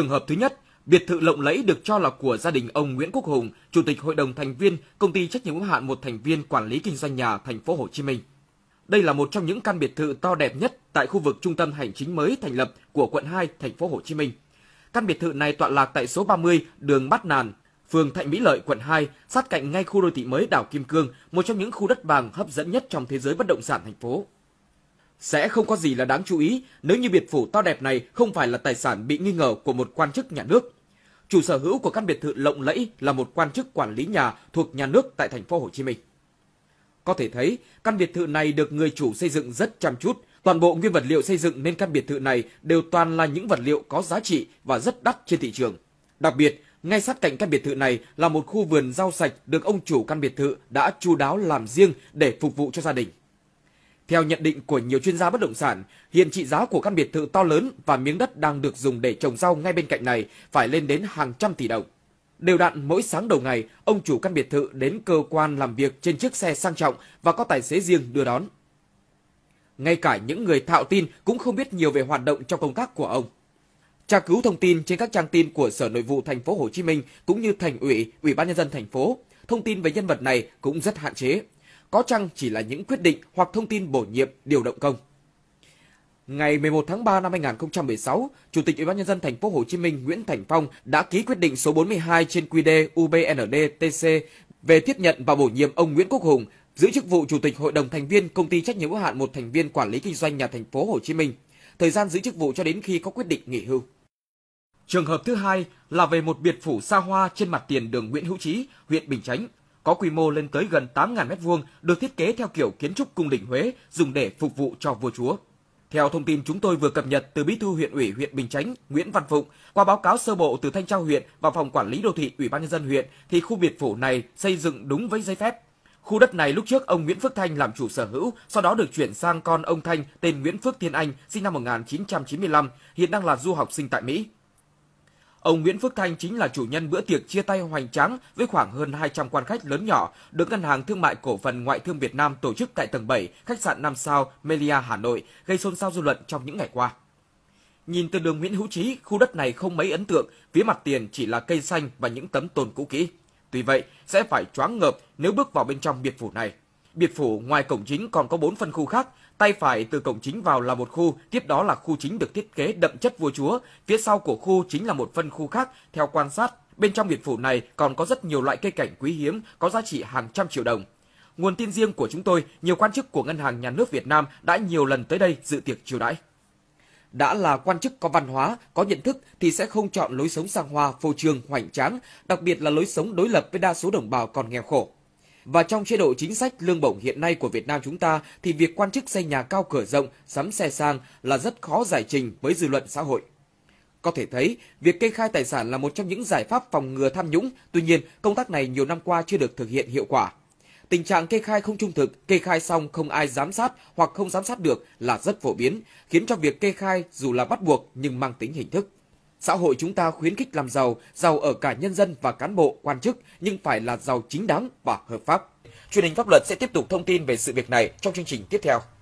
Trường hợp thứ nhất, biệt thự lộng lẫy được cho là của gia đình ông Nguyễn Quốc Hùng, chủ tịch hội đồng thành viên công ty trách nhiệm hữu hạn một thành viên quản lý kinh doanh nhà thành phố Hồ Chí Minh. Đây là một trong những căn biệt thự to đẹp nhất tại khu vực trung tâm hành chính mới thành lập của quận 2 thành phố Hồ Chí Minh. Căn biệt thự này tọa lạc tại số 30 đường Bát Nàn, phường Thạnh Mỹ Lợi, quận 2, sát cạnh ngay khu đô thị mới Đảo Kim Cương, một trong những khu đất vàng hấp dẫn nhất trong thế giới bất động sản thành phố. Sẽ không có gì là đáng chú ý nếu như biệt phủ to đẹp này không phải là tài sản bị nghi ngờ của một quan chức nhà nước. Chủ sở hữu của căn biệt thự lộng lẫy là một quan chức quản lý nhà thuộc nhà nước tại thành phố Hồ Chí Minh. Có thể thấy, căn biệt thự này được người chủ xây dựng rất chăm chút. Toàn bộ nguyên vật liệu xây dựng nên căn biệt thự này đều toàn là những vật liệu có giá trị và rất đắt trên thị trường. Đặc biệt, ngay sát cạnh căn biệt thự này là một khu vườn rau sạch được ông chủ căn biệt thự đã chu đáo làm riêng để phục vụ cho gia đình. Theo nhận định của nhiều chuyên gia bất động sản, hiện trị giá của căn biệt thự to lớn và miếng đất đang được dùng để trồng rau ngay bên cạnh này phải lên đến hàng trăm tỷ đồng. Đều đặn mỗi sáng đầu ngày, ông chủ căn biệt thự đến cơ quan làm việc trên chiếc xe sang trọng và có tài xế riêng đưa đón. Ngay cả những người thạo tin cũng không biết nhiều về hoạt động trong công tác của ông. Tra cứu thông tin trên các trang tin của Sở Nội vụ thành phố Hồ Chí Minh cũng như thành ủy, Ủy ban nhân dân thành phố, thông tin về nhân vật này cũng rất hạn chế, có chăng chỉ là những quyết định hoặc thông tin bổ nhiệm điều động công. Ngày 11 tháng 3 năm 2016, Chủ tịch Ủy ban nhân dân thành phố Hồ Chí Minh Nguyễn Thành Phong đã ký quyết định số 42 trên QĐ UBNDTC về tiếp nhận và bổ nhiệm ông Nguyễn Quốc Hùng giữ chức vụ Chủ tịch Hội đồng thành viên Công ty trách nhiệm hữu hạn một thành viên quản lý kinh doanh nhà thành phố Hồ Chí Minh, thời gian giữ chức vụ cho đến khi có quyết định nghỉ hưu. Trường hợp thứ hai là về một biệt phủ xa hoa trên mặt tiền đường Nguyễn Hữu Trí, huyện Bình Chánh, có quy mô lên tới gần 8.000 m2, được thiết kế theo kiểu kiến trúc cung đình Huế, dùng để phục vụ cho vua chúa. Theo thông tin chúng tôi vừa cập nhật từ Bí thư huyện ủy huyện Bình Chánh Nguyễn Văn Phụng, qua báo cáo sơ bộ từ Thanh tra huyện và phòng quản lý đô thị Ủy ban nhân dân huyện thì khu biệt phủ này xây dựng đúng với giấy phép. Khu đất này lúc trước ông Nguyễn Phước Thanh làm chủ sở hữu, sau đó được chuyển sang con ông Thanh tên Nguyễn Phước Thiên Anh, sinh năm 1995, hiện đang là du học sinh tại Mỹ. Ông Nguyễn Phước Thanh chính là chủ nhân bữa tiệc chia tay hoành tráng với khoảng hơn 200 quan khách lớn nhỏ được Ngân hàng Thương mại Cổ phần Ngoại thương Việt Nam tổ chức tại tầng 7 khách sạn 5 sao Melia Hà Nội, gây xôn xao dư luận trong những ngày qua. Nhìn từ đường Nguyễn Hữu Trí, khu đất này không mấy ấn tượng, phía mặt tiền chỉ là cây xanh và những tấm tôn cũ kỹ. Tuy vậy, sẽ phải choáng ngợp nếu bước vào bên trong biệt phủ này. Biệt phủ ngoài cổng chính còn có 4 phân khu khác, Tay phải từ cổng chính vào là một khu, tiếp đó là khu chính được thiết kế đậm chất vua chúa. Phía sau của khu chính là một phân khu khác. Theo quan sát, bên trong biệt phủ này còn có rất nhiều loại cây cảnh quý hiếm có giá trị hàng trăm triệu đồng. Nguồn tin riêng của chúng tôi, nhiều quan chức của Ngân hàng Nhà nước Việt Nam đã nhiều lần tới đây dự tiệc chiêu đãi. Đã là quan chức có văn hóa, có nhận thức thì sẽ không chọn lối sống sang hoa, phô trương, hoành tráng, đặc biệt là lối sống đối lập với đa số đồng bào còn nghèo khổ. Và trong chế độ chính sách lương bổng hiện nay của Việt Nam chúng ta thì việc quan chức xây nhà cao cửa rộng, sắm xe sang là rất khó giải trình với dư luận xã hội. Có thể thấy, việc kê khai tài sản là một trong những giải pháp phòng ngừa tham nhũng, tuy nhiên công tác này nhiều năm qua chưa được thực hiện hiệu quả. Tình trạng kê khai không trung thực, kê khai xong không ai giám sát hoặc không giám sát được là rất phổ biến, khiến cho việc kê khai dù là bắt buộc nhưng mang tính hình thức. Xã hội chúng ta khuyến khích làm giàu, giàu ở cả nhân dân và cán bộ, quan chức, nhưng phải là giàu chính đáng và hợp pháp. Truyền hình pháp luật sẽ tiếp tục thông tin về sự việc này trong chương trình tiếp theo.